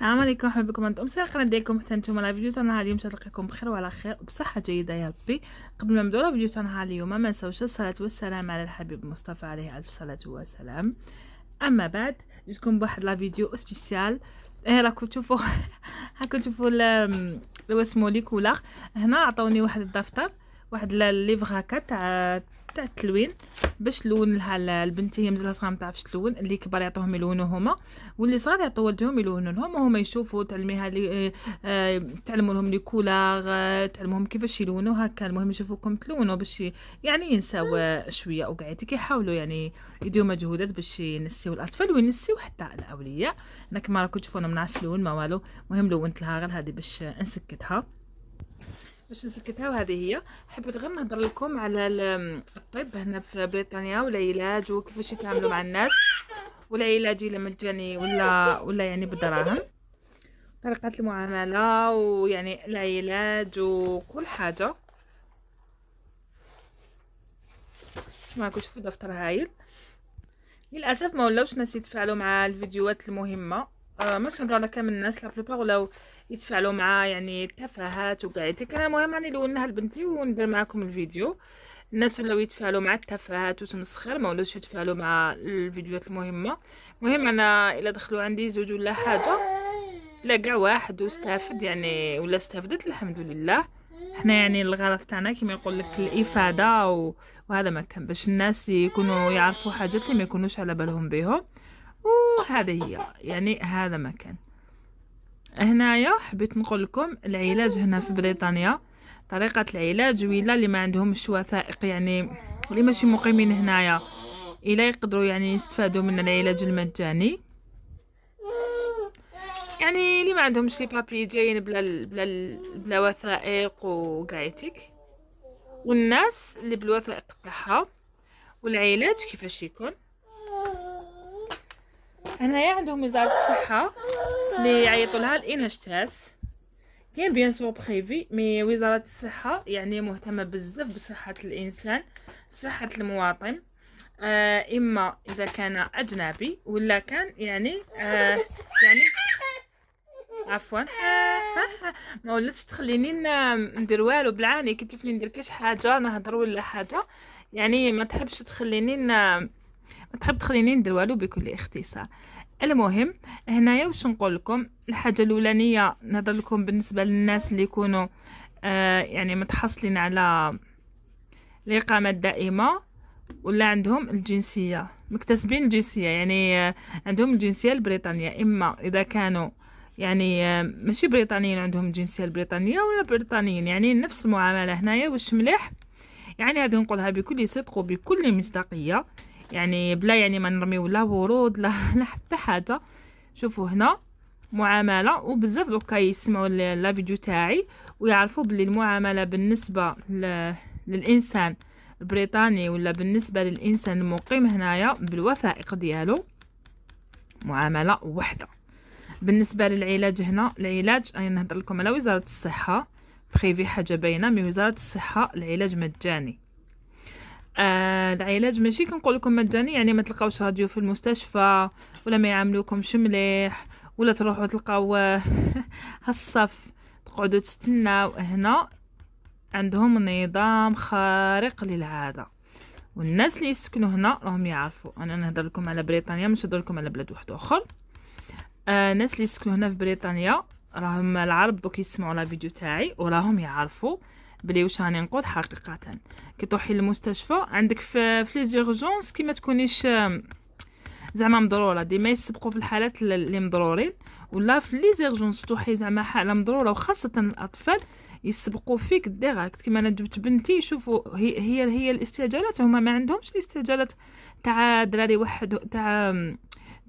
السلام عليكم مرحبا بكم عند مساء القناه ديالكم حتى نتوما لا فيديو تاعنا اليوم تلقاكم بخير وعلى خير وبصحه جيده يا ربي قبل ما نبداو الفيديو تاعنا اليوم ما نساوش الصلاه والسلام على الحبيب مصطفى عليه الف صلاه وسلام اما بعد جيتكم بواحد لا فيديو سبيسيال اه راكم تشوفوا هاكم تشوفوا لو اسمو ليكولا هنا عطاوني واحد الدفتر واحد الليفغ هكا تاع تاع التلوين باش لون لها البنت هي مزال صغار ما تعرفش تلون اللي كبار يعطوهم يلونوا هما واللي صغار يعطوا ولدهم يلونوا لهم وهما يشوفوا تعلميها لي آه،, آه تعلموا لهم لي كولاغ آه، تعلمهم كيفاش يلونوا هكا المهم يشوفوكم تلونوا باش يعني ينساو آه، شويه وقعدتي كيحاولوا يعني يديروا مجهودات باش ينسيو الاطفال وينسيو حتى الاولياء انا كما راكم انا ما نعرف لون ما والو المهم لونت لها غير هذه باش نسكتها باش نسكتها وهذه هي حبيت غير نهضر لكم على الطب هنا في بريطانيا والعلاج وكيفاش يتعاملوا مع الناس والعلاج الا مجاني ولا ولا يعني بالدراهم طريقة المعاملة ويعني العلاج وكل حاجة معكم في دفتر هايل للاسف ما ولاوش ناس يتفاعلوا مع الفيديوهات المهمه آه ما كنهضر على كامل الناس لا ولاو يتفاعلوا مع يعني التفاهات وكاع ديك انا المهم راني يعني لونها لبنتي وندير معكم الفيديو الناس ولاو يتفاعلوا مع التفاهات وتمسخر ما ولاوش يتفاعلوا مع الفيديوهات المهمه المهم انا الا دخلوا عندي زوج ولا حاجه لا كاع واحد واستافد يعني ولا استفدت الحمد لله حنا يعني الغرض تاعنا كما يقول لك الافاده و... وهذا ما كان باش الناس يكونوا يعرفوا حاجات اللي ما يكونوش على بالهم بهم وهذا هي يعني هذا ما كان هنايا حبيت نقول لكم العلاج هنا في بريطانيا طريقه العلاج ويلا اللي ما عندهمش وثائق يعني اللي ماشي مقيمين هنايا الا يقدروا يعني يستفادوا من العلاج المجاني يعني اللي ما عندهمش لي بابي جايين بلا بلا بلا وثائق وكايتيك والناس اللي بالوثائق تاعها والعلاج كيفاش يكون هنايا عندهم وزاره الصحه اللي يعيطوا لها الانهشتاس كاين بيان سور بريفي مي وزاره الصحه يعني مهتمه بزاف بصحه الانسان صحه المواطن آه اما اذا كان اجنبي ولا كان يعني آه يعني عفوا ما ولاتش تخليني ندير والو بالعاني كي ندير كاش حاجه نهضر ولا حاجه يعني ما تحبش تخليني ما تحب تخليني ندير والو بكل اختصار المهم هنايا واش نقول لكم الحاجه الاولانيه نهضر لكم بالنسبه للناس اللي يكونوا آه يعني متحصلين على الاقامه الدائمه ولا عندهم الجنسيه مكتسبين الجنسيه يعني آه عندهم الجنسيه البريطانيه اما اذا كانوا يعني آه ماشي بريطانيين عندهم الجنسيه البريطانيه ولا بريطانيين يعني نفس المعامله هنايا واش مليح يعني هذه نقولها بكل صدق وبكل مصداقيه يعني بلا يعني ما نرميو لا ورود لا لا حتى حاجه شوفوا هنا معامله وبزاف دوكا يسمعوا لا فيديو تاعي ويعرفوا بلي المعامله بالنسبه للانسان البريطاني ولا بالنسبه للانسان المقيم هنايا بالوثائق ديالو معامله وحده بالنسبه للعلاج هنا العلاج انا نهضر لكم على وزاره الصحه بخيفي حاجه باينه من وزاره الصحه العلاج مجاني آه، العلاج ماشي كنقول لكم مجاني يعني ما تلقاوش راديو في المستشفى ولا ما يعاملوكمش مليح ولا تروحوا تلقاو آه، هالصف تقعدوا تستناو هنا عندهم نظام خارق للعاده والناس اللي يسكنوا هنا راهم يعرفوا انا نهضر لكم على بريطانيا مش نهضر لكم على بلاد واحد اخر آه الناس اللي يسكنوا هنا في بريطانيا راهم العرب دوك يسمعوا لا فيديو تاعي وراهم يعرفوا آه بلي واش راني نقول حقيقه كي تروحي للمستشفى عندك في ليزيرجونس كي ما تكونيش زعما مضروره ديما يسبقوا في الحالات اللي مضرورين ولا في زيرجونس تروحي زعما حاله مضروره وخاصه الاطفال يسبقوا فيك ديريكت كيما انا جبت بنتي شوفوا هي هي, الاستعجالات هما ما عندهمش الاستعجالات تاع دراري واحد تاع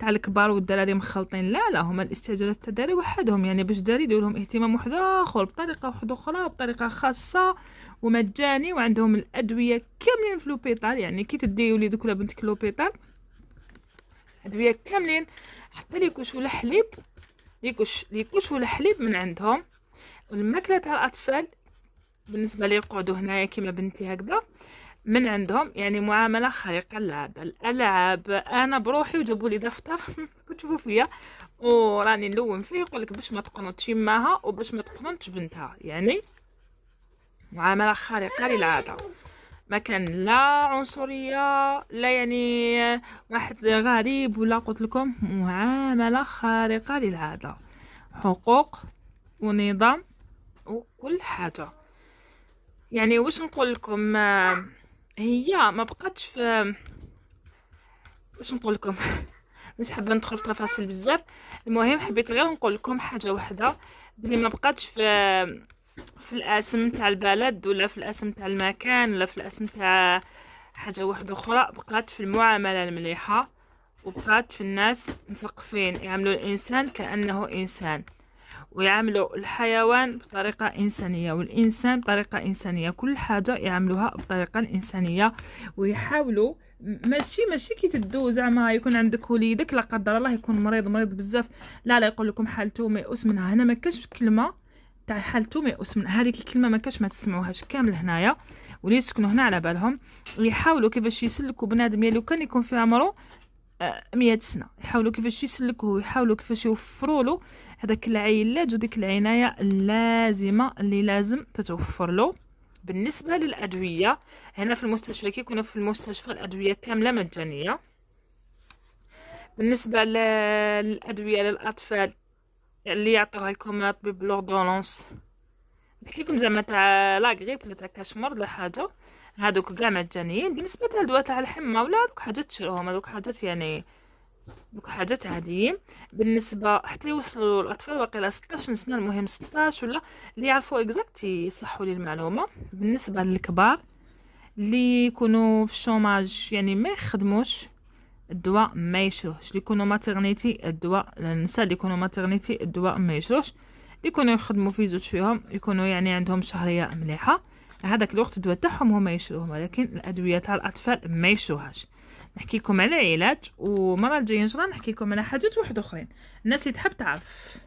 تاع الكبار والدراري مخلطين لا لا هما الاستعجالات تاع الدراري وحدهم يعني باش الدراري يديروا لهم اهتمام واحد اخر بطريقه واحد اخرى بطريقه خاصه ومجاني وعندهم الادويه كاملين في لوبيتال يعني كي تدي وليدك ولا بنتك لوبيتال ادويه كاملين حتى ليكوش ولا حليب ليكوش ليكوش ولا حليب من عندهم والماكله تاع الاطفال بالنسبه لي يقعدوا هنايا كيما بنتي هكذا من عندهم يعني معامله خارقه للعاده الالعاب انا بروحي وجابوا لي دفتر كنت فيا وراني نلون فيه يقول لك باش ما تقنطش يماها وباش ما تقنطش بنتها يعني معامله خارقه للعاده ما كان لا عنصريه لا يعني واحد غريب ولا قلت لكم معامله خارقه للعاده حقوق ونظام وكل حاجه يعني واش نقول لكم هي ما بقاتش في واش نقول لكم مش حابه ندخل في تفاصيل بزاف المهم حبيت غير نقول لكم حاجه واحده بلي ما بقاتش في في الاسم تاع البلد ولا في الاسم تاع المكان ولا في الاسم تاع حاجه واحده اخرى بقات في المعامله المليحه وبقات في الناس مثقفين يعملوا الانسان كانه انسان ويعاملوا الحيوان بطريقة إنسانية والإنسان بطريقة إنسانية كل حاجة يعاملوها بطريقة إنسانية ويحاولوا ماشي ماشي كي تدو زعما يكون عندك وليدك لا قدر الله يكون مريض مريض بزاف لا لا يقول لكم حالته ميؤوس منها هنا ما كاش كلمه تاع حالته ميؤوس منها هذيك الكلمه ما كاش ما تسمعوهاش كامل هنايا واللي يسكنوا هنا على بالهم يحاولوا كيفاش يسلكوا بنادم يلو كان يكون في عمره مئة سنه يحاولوا كيفاش يسلكوه ويحاولوا كيفاش يوفروا له هذاك العلاج وديك العنايه اللازمه اللي لازم تتوفر له بالنسبه للادويه هنا في المستشفى كيكونوا في المستشفى الادويه كامله مجانيه بالنسبه للادويه للاطفال اللي يعطوها لكم الطبيب لوردونونس كيكون زعما تاع لاغريب ولا تاع كاش مرض ولا حاجه هادوك كاع مجانيين بالنسبه تاع تاع الحمى ولا هادوك حاجات تشروهم هادوك حاجات يعني دوك حاجات عاديين بالنسبه حتى يوصلوا الاطفال واقيلا 16 سنه المهم 16 ولا اللي يعرفوا اكزاكت يصحوا لي المعلومه بالنسبه للكبار اللي يكونوا في الشوماج يعني ما يخدموش الدواء ما يشروهش اللي يكونوا ماتيرنيتي الدواء النساء اللي يكونوا ماتيرنيتي الدواء ما يشروهش يكونوا يخدموا في زوج فيهم يكونوا يعني عندهم شهريه مليحه هذاك الوقت الدواء تاعهم هما يشروهم ولكن الادويه تاع الاطفال ما يشروهاش نحكي لكم على علاج ومره الجايه ان شاء الله نحكي لكم على حاجات واحد اخرين الناس اللي تحب تعرف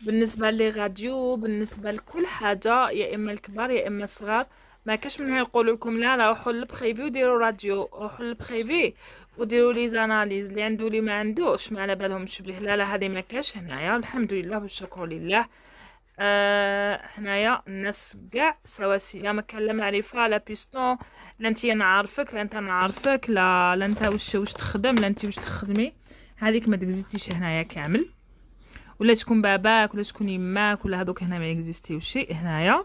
بالنسبه لي بالنسبه لكل حاجه يا اما الكبار يا اما الصغار ما كاش منها يقول لكم لا لا روحوا للبريفي وديروا راديو روحوا للبريفي وديروا لي زاناليز اللي عنده اللي ما عندوش ما على بالهمش بليه لا لا هذه ما كاش هنايا الحمد لله والشكر لله آه، هنايا الناس كاع سواسية ما كان لا معرفة لا بيستون لا انتيا نعرفك لا انت نعرفك لا لا انت واش واش تخدم لا انت واش تخدمي هذيك ما تكزيتيش هنايا كامل ولا تكون باباك ولا تكون يماك ولا هذوك هنا ما اكزيستيو شيء هنايا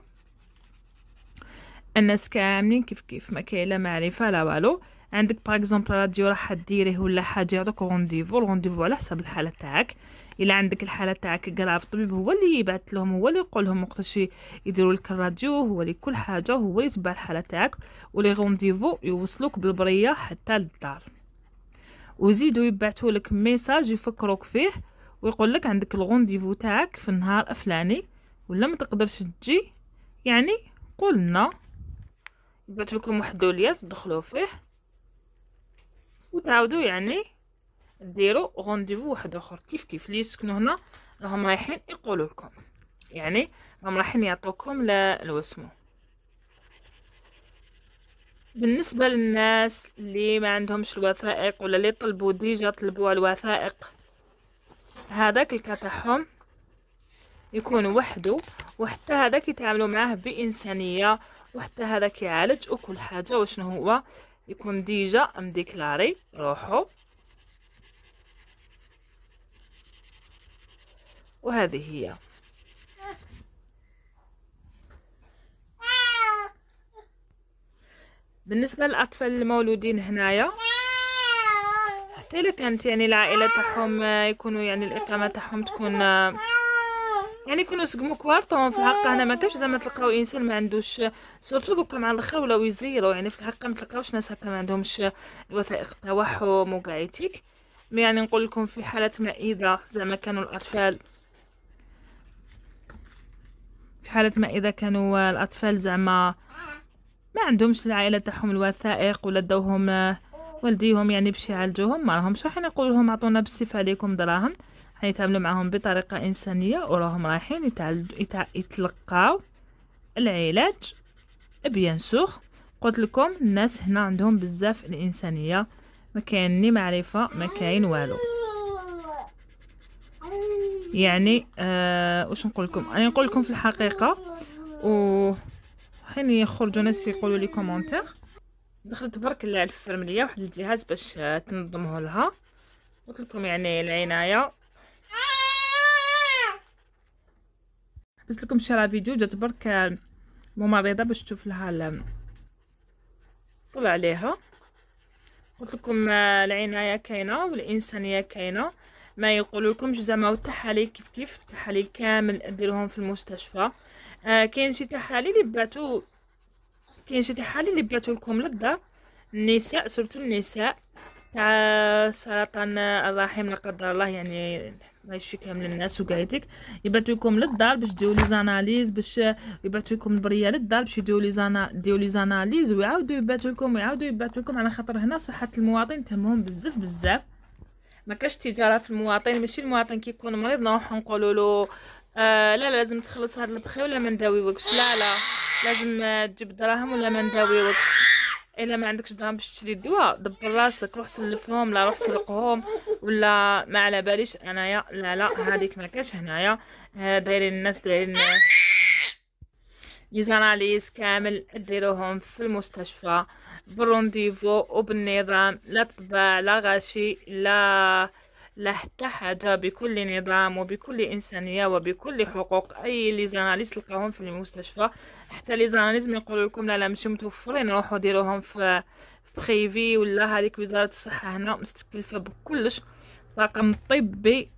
الناس كاملين كيف كيف ما كاين لا معرفه لا والو عندك باغ اكزومبل راديو راح ديريه ولا حاجه يعطوك رونديفو الرونديفو على حسب الحاله تاعك الا عندك الحاله تاعك كاع الطبيب هو اللي يبعث لهم هو اللي يقول لهم وقتاش يديروا لك الراديو هو اللي كل حاجه هو اللي يتبع الحاله تاعك ولي غونديفو يوصلوك بالبريه حتى للدار وزيدوا يبعثوا لك ميساج يفكروك فيه ويقول لك عندك الغونديفو تاعك في النهار الفلاني ولا ما تقدرش تجي يعني قولنا يبعثوا لكم واحد الدوليه تدخلوا فيه وتعاودوا يعني ديروا رونديفو واحد اخر كيف كيف اللي يسكنوا هنا راهم رايحين يقولوا لكم يعني راهم رايحين يعطوكم لا الوسمو بالنسبه للناس اللي ما عندهمش الوثائق ولا اللي طلبوا ديجا طلبوا الوثائق هذاك الكا تاعهم يكون وحده وحتى هذاك يتعاملوا معاه بانسانيه وحتى هذاك يعالج وكل حاجه وشنو هو يكون ديجا مديكلاري روحو وهذه هي بالنسبة للأطفال المولودين هنايا حتى إلا كانت يعني العائلة تاعهم آه، يكونوا يعني الإقامة تاعهم تكون آه، يعني يكونوا سقموا كوارطون في الحقيقه هنا ما كاش زعما تلقاو انسان ما عندوش آه، سورتو دوكا مع الاخر ولاو يزيرو يعني في الحقيقه ما تلقاوش ناس هكا ما عندهمش الوثائق تاعهم وكاع يعني نقول لكم في حالة ما اذا زعما كانوا الاطفال في حالة ما إذا كانوا الأطفال زعما ما عندهمش العائلة تاعهم الوثائق ولا داوهم والديهم يعني باش يعالجوهم ما راهمش راح نقول لهم عطونا بالسيف عليكم دراهم حيتعاملوا معهم بطريقة إنسانية وراهم رايحين يتلقاو العلاج بيان سور قلت لكم الناس هنا عندهم بزاف الإنسانية ما كاين معرفة ما كاين والو يعني آه واش نقول لكم انا نقول لكم في الحقيقه و حين يخرجوا ناس يقولوا لي كومونتير دخلت برك الفرمليه واحد الجهاز باش آه، تنظمه لها قلت لكم يعني العنايه حبست لكم شي فيديو جات برك آه، ممرضه باش تشوف لها طلع عليها قلت لكم آه، العنايه كاينه والانسانيه كاينه ما يقولوا لكمش زعما والتحاليل كيف كيف التحاليل كامل نديرهم في المستشفى آه كاين شي تحاليل يبعثوا كاين شي تحاليل اللي بعثوا لكم للدار النساء سورتو النساء تاع سرطان الرحم لا قدر الله يعني الله يشفي كامل الناس وقايتك يبعثوا لكم للدار باش ديروا لي زاناليز باش يبعثوا لكم البريه للدار باش يديروا لي زانا ديروا لي زاناليز ويعاودوا يبعثوا لكم ويعاودوا يبعثوا لكم على خاطر هنا صحه المواطن تهمهم بزاف بزاف ما كاش تجاره في المواطن ماشي المواطن كيكون مريض نروح نقولوا له آه لا لازم تخلص هاد البخي ولا ما نداويوكش لا لا لازم آه، تجيب دراهم ولا ما نداويوكش الا ما عندكش دراهم باش تشري الدواء دبر راسك روح سلفهم لا روح سرقهم ولا ما على باليش انايا لا لا هذيك ما كاش هنايا آه، دايرين الناس دايرين ديزاناليز آه، كامل ديروهم في المستشفى برونديفو وبالنظام لا طباع لا غاشي لا لا حتى حاجة بكل نظام وبكل إنسانية وبكل حقوق أي لي تلقاهم في المستشفى حتى لي زاناليز ما لكم لا لا مش متوفرين روحوا ديروهم في بريفي ولا هذيك وزارة الصحة هنا مستكلفة بكلش طاقم طبي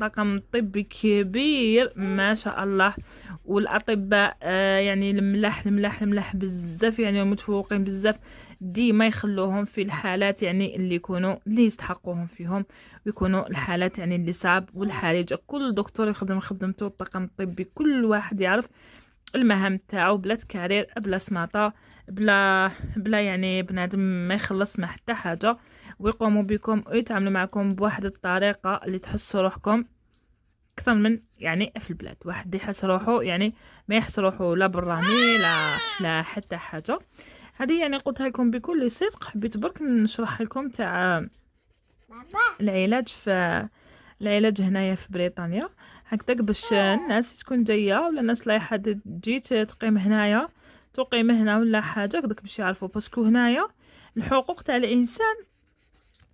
طاقم طبي كبير ما شاء الله والاطباء آه، يعني الملاح الملاح الملاح بزاف يعني متفوقين بزاف ديما يخلوهم في الحالات يعني اللي يكونوا اللي يستحقوهم فيهم ويكونوا الحالات يعني اللي صعب والحرج كل دكتور يخدم خدمته الطاقم الطبي كل واحد يعرف المهام تاعو بلا تكارير بلا سماطه بلا بلا يعني بنادم ما يخلص ما حتى حاجه ويقوموا بكم ويتعاملوا معكم بواحد الطريقة اللي تحسوا روحكم أكثر من يعني في البلاد واحد يحس روحه يعني ما يحس روحه لا براني لا لا حتى حاجة هذه يعني قلتها لكم بكل صدق حبيت برك نشرح لكم تاع العلاج في العلاج هنايا في بريطانيا هكذاك باش الناس تكون جايه ولا الناس لايحه تجي تقيم هنايا تقيم هنا ولا حاجه هكذاك باش يعرفوا باسكو هنايا الحقوق تاع الانسان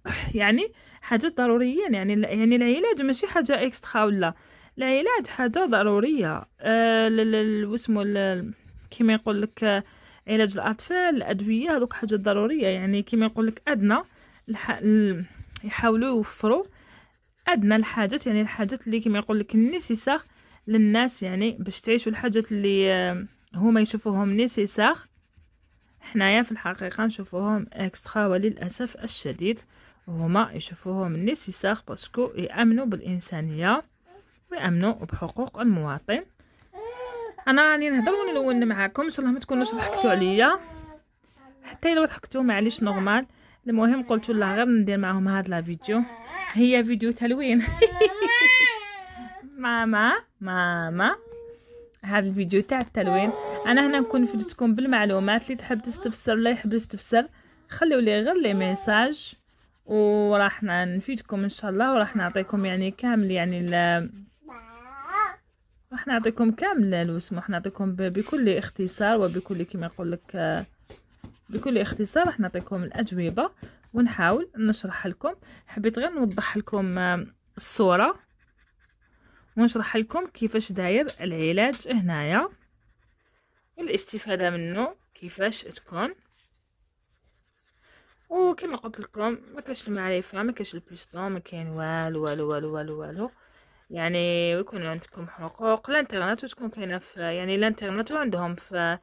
يعني حاجات ضرورية يعني يعني العلاج ماشي حاجة اكسترا ولا العلاج حاجة ضرورية وسمو آه، واسمو كيما يقول لك علاج الأطفال الأدوية هذوك حاجات ضرورية يعني كيما يقول لك أدنى يحاولوا يوفروا أدنى الحاجات يعني الحاجات اللي كيما يقول لك النسيساغ للناس يعني باش تعيشوا الحاجات اللي آه، هما يشوفوهم نسيساغ حنايا في الحقيقة نشوفوهم اكسترا وللأسف الشديد وهما يشوفوهم الناس يساق باسكو يأمنوا بالإنسانية ويأمنوا بحقوق المواطن أنا راني نهضر ونلون معاكم إن شاء الله ما تكونوش ضحكتوا عليا حتى لو ضحكتوا معليش نورمال المهم قلت الله غير ندير معاهم هاد لا فيديو هي فيديو تلوين ماما ماما هذا الفيديو تاع التلوين انا هنا نكون فدتكم بالمعلومات اللي تحب تستفسر ولا يحب يستفسر خليو لي غير لي ميساج وراح نفيدكم ان شاء الله وراح نعطيكم يعني كامل يعني ال راح نعطيكم كامل الوسم راح نعطيكم بكل اختصار وبكل كما يقول لك بكل اختصار راح نعطيكم الاجوبه ونحاول نشرح لكم حبيت غير نوضح لكم الصوره ونشرح لكم كيفاش داير العلاج هنايا والاستفاده منه كيفاش تكون وكما قلت لكم ما كاش المعرفه ما كاش البيستون ما كاين والو والو والو والو والو يعني ويكون عندكم حقوق الانترنت وتكون كاينه في يعني الانترنت وعندهم في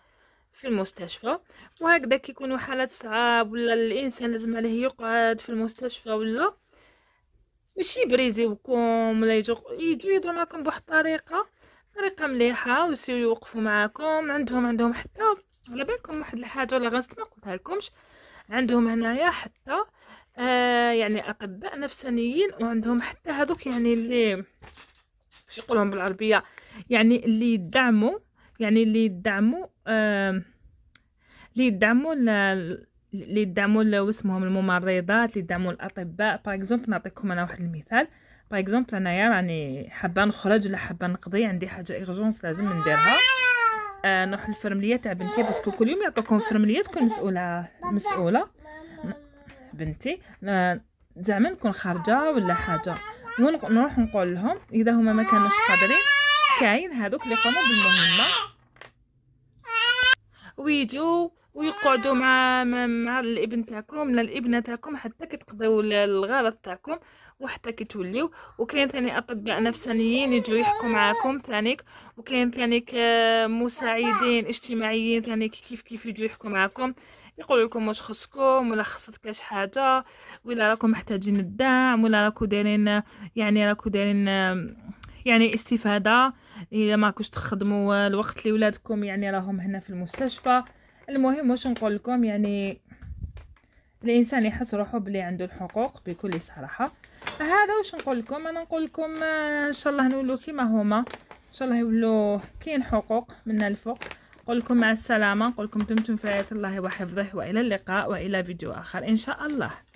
في المستشفى وهكذا كيكونوا حالات صعاب ولا الانسان لازم عليه يقعد في المستشفى ولا ماشي يبريزيوكم ولا يجو يجو يدو معكم بواحد الطريقه طريقه مليحه ويسيو يوقفوا معاكم عندهم عندهم حتى على بالكم واحد الحاجه ولا غنست ما قلتها لكمش عندهم هنايا حتى آه يعني اطباء نفسانيين وعندهم حتى هذوك يعني اللي باش يقولهم بالعربيه يعني اللي يدعموا يعني اللي يدعموا آه اللي يدعموا اللي يدعموا واسمهم الممرضات اللي يدعموا الاطباء باغ اكزومبل نعطيكم انا واحد المثال باغ اكزومبل انايا راني حابه نخرج ولا حابه نقضي عندي حاجه ايرجونس لازم نديرها آه نروح الفرمليه تاع بنتي باسكو كل يوم يعطوكم فرمليه تكون مسؤوله مسؤوله بنتي آه، زعما نكون خارجه ولا حاجه ونروح نقول لهم اذا هما ما كانوش قادرين كاين هذوك اللي قاموا بالمهمه ويجوا ويقعدوا مع مع الابن تاعكم ولا الابنه تاعكم حتى كتقضيو الغرض تاعكم وحتى كتوليو وكاين ثاني اطباء نفسانيين يجيو يحكوا معاكم ثانيك وكاين ثانيك آه، مساعدين اجتماعيين ثانيك كيف كيف يجيو يحكوا معاكم يقول لكم واش خصكم ولا خصك كاش حاجه ولا راكم محتاجين الدعم ولا راكو دايرين يعني راكو دايرين يعني استفاده الا ما كنتش تخدموا الوقت اللي ولادكم يعني راهم هنا في المستشفى المهم واش نقول لكم يعني الانسان يحس روحو بلي عنده الحقوق بكل صراحه هذا واش نقول لكم انا نقول لكم آه، ان شاء الله نولو كيما هما ان شاء الله يولو كاين حقوق من الفوق نقول لكم مع السلامه نقول لكم دمتم في رعايه الله وحفظه والى اللقاء والى فيديو اخر ان شاء الله